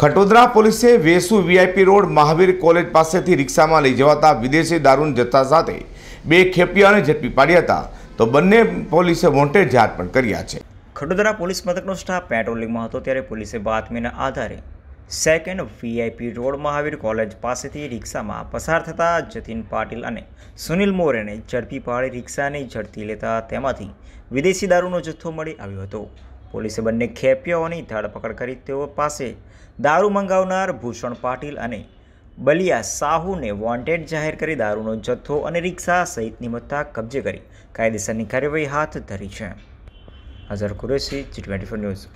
ખટોદરા પોલીસે Vesu VIP road Mahavir college પાસેથી રિક્ષામાં લઈ જવાતા વિદેશી દારૂના જથ્થા સાથે બે ખેપિયાને ઝડપી પાડ્યા હતા તો બંને પોલીસે વોન્ટેડ જાહેર પણ કર્યા છે ખટોદરા પોલીસ મથકનો સ્ટાફ પેટ્રોલિંગમાં હતો ત્યારે પોલીસે બાતમીના આધારે second VIP road Mahavir college પાસેથી રિક્ષામાં પસાર થતા જતીન પાટીલ અને સુનિલ મોરેને ઝડપી પાડી રિક્ષાને ઝડપી લેતા તેમાંથી વિદેશી દારૂનો જથ્થો મળી આવ્યો હતો પોલીસે બંને ખેપિયાઓની ધરપકડ કરી તેઓ પાસે દારૂ મંગાવનાર ભૂષણ પાટીલ અને બલિયા સાહુને વોન્ટેડ જાહેર કરી દારૂનો જથ્થો અને રિક્ષા સહિતની મત્તા કબજે કરી કાયદેસરની કાર્યવાહી હાથ ધરી છે Azhar Qureshi G twenty news